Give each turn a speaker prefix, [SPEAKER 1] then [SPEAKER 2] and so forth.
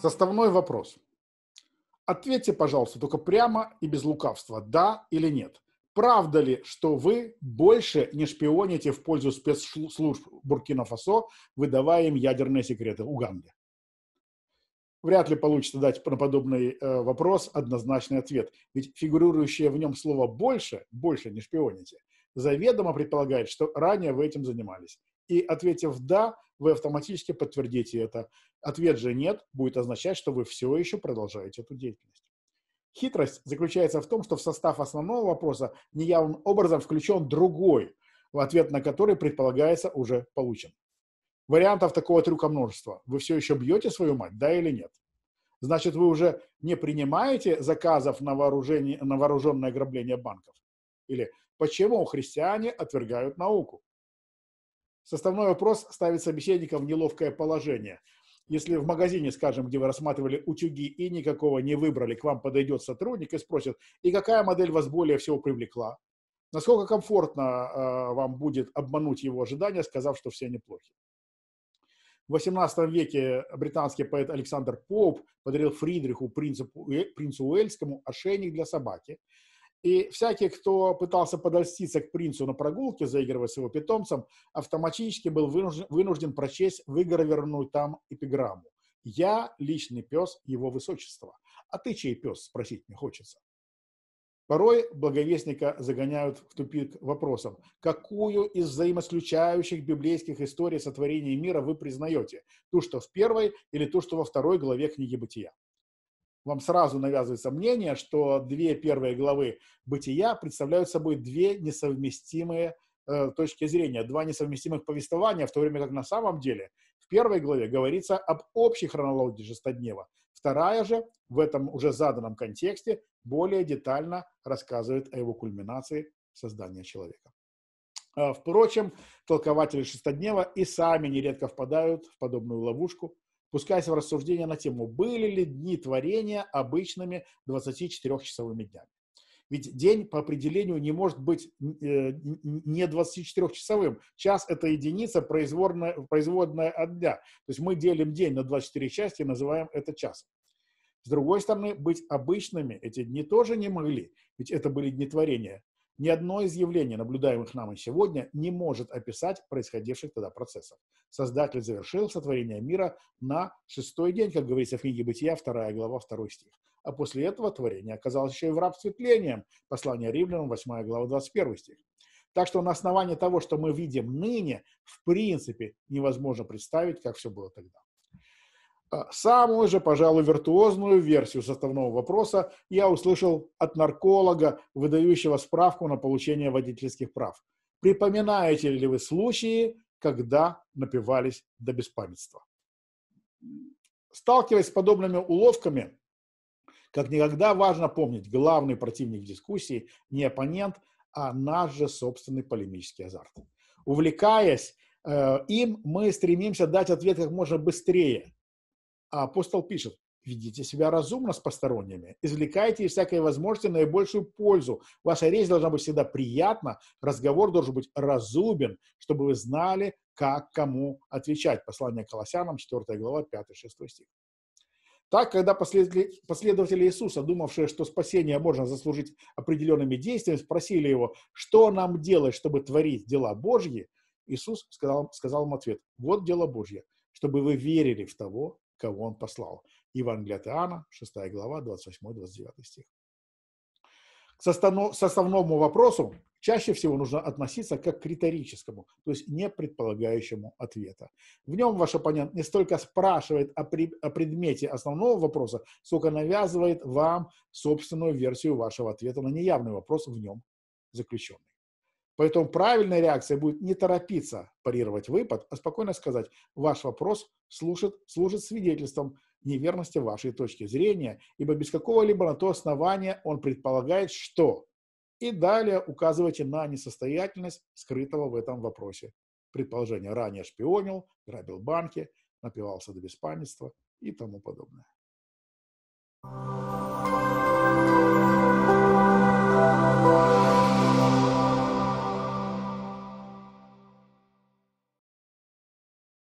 [SPEAKER 1] Составной вопрос. Ответьте, пожалуйста, только прямо и без лукавства, да или нет. Правда ли, что вы больше не шпионите в пользу спецслужб Буркина-Фасо, выдавая им ядерные секреты Уганды? Вряд ли получится дать на подобный э, вопрос однозначный ответ, ведь фигурирующее в нем слово «больше» – «больше не шпионите» заведомо предполагает, что ранее вы этим занимались. И ответив «да», вы автоматически подтвердите это, Ответ же «нет» будет означать, что вы все еще продолжаете эту деятельность. Хитрость заключается в том, что в состав основного вопроса неявным образом включен другой, в ответ на который, предполагается, уже получен. Вариантов такого трюка множество. Вы все еще бьете свою мать, да или нет? Значит, вы уже не принимаете заказов на, вооружение, на вооруженное ограбление банков? Или почему христиане отвергают науку? Составной вопрос ставит собеседника в неловкое положение – если в магазине, скажем, где вы рассматривали утюги и никакого не выбрали, к вам подойдет сотрудник и спросит, и какая модель вас более всего привлекла? Насколько комфортно э, вам будет обмануть его ожидания, сказав, что все они плохи. В XVIII веке британский поэт Александр Поп подарил Фридриху, принцу, э, принцу Уэльскому, ошейник для собаки, и всякий, кто пытался подольститься к принцу на прогулке, заигрывая с его питомцем, автоматически был вынужден, вынужден прочесть выгравированную там эпиграмму. «Я личный пес его высочества». «А ты чей пес?» – спросить не хочется. Порой благовестника загоняют в тупик вопросом, какую из взаимоисключающих библейских историй сотворения мира вы признаете, ту, что в первой или ту, что во второй главе книги Бытия вам сразу навязывается мнение, что две первые главы бытия представляют собой две несовместимые э, точки зрения, два несовместимых повествования, в то время как на самом деле в первой главе говорится об общей хронологии Шестоднева, Вторая же в этом уже заданном контексте более детально рассказывает о его кульминации создания человека. Э, впрочем, толкователи шестоднева и сами нередко впадают в подобную ловушку – пускаясь в рассуждение на тему, были ли дни творения обычными 24-часовыми днями. Ведь день по определению не может быть э, не 24-часовым. Час – это единица, производная, производная от дня. То есть мы делим день на 24 части и называем это часом. С другой стороны, быть обычными эти дни тоже не могли, ведь это были дни творения. Ни одно из явлений, наблюдаемых нами сегодня, не может описать происходивших тогда процессов. Создатель завершил сотворение мира на шестой день, как говорится в книге Бытия, вторая глава, второй стих. А после этого творение оказалось еще и в рабстве тлением. Послание римлянам, 8 глава, 21 стих. Так что на основании того, что мы видим ныне, в принципе невозможно представить, как все было тогда. А, самую же, пожалуй, виртуозную версию составного вопроса я услышал от нарколога, выдающего справку на получение водительских прав. Припоминаете ли вы случаи, когда напивались до беспамятства? Сталкиваясь с подобными уловками, как никогда важно помнить, главный противник дискуссии не оппонент, а наш же собственный полемический азарт. Увлекаясь э, им, мы стремимся дать ответ как можно быстрее – апостол пишет, ведите себя разумно с посторонними, извлекайте из всякой возможности наибольшую пользу. Ваша речь должна быть всегда приятна, разговор должен быть разумен, чтобы вы знали, как кому отвечать. Послание к Колоссянам, 4 глава, 5-6 стих. Так, когда последователи Иисуса, думавшие, что спасение можно заслужить определенными действиями, спросили его, что нам делать, чтобы творить дела Божьи, Иисус сказал, сказал им ответ, вот дело Божье, чтобы вы верили в того, кого он послал. Евангелие от Иоанна, 6 глава, 28-29 стих. К составному вопросу чаще всего нужно относиться как к риторическому, то есть не предполагающему ответа. В нем ваш оппонент не столько спрашивает о, при, о предмете основного вопроса, сколько навязывает вам собственную версию вашего ответа на неявный вопрос в нем заключенный. Поэтому правильная реакция будет не торопиться парировать выпад, а спокойно сказать, ваш вопрос служит, служит свидетельством неверности вашей точки зрения, ибо без какого-либо на то основания он предполагает, что... И далее указывайте на несостоятельность скрытого в этом вопросе. Предположение ранее шпионил, грабил банки, напивался до беспамятства и тому подобное. Thank you.